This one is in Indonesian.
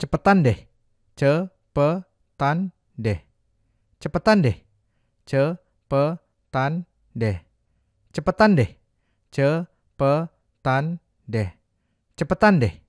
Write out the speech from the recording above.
Cepetan deh. Cepetan deh. Cepetan deh. Cepetan deh. Cepetan deh. Cepetan deh. Cepetan deh.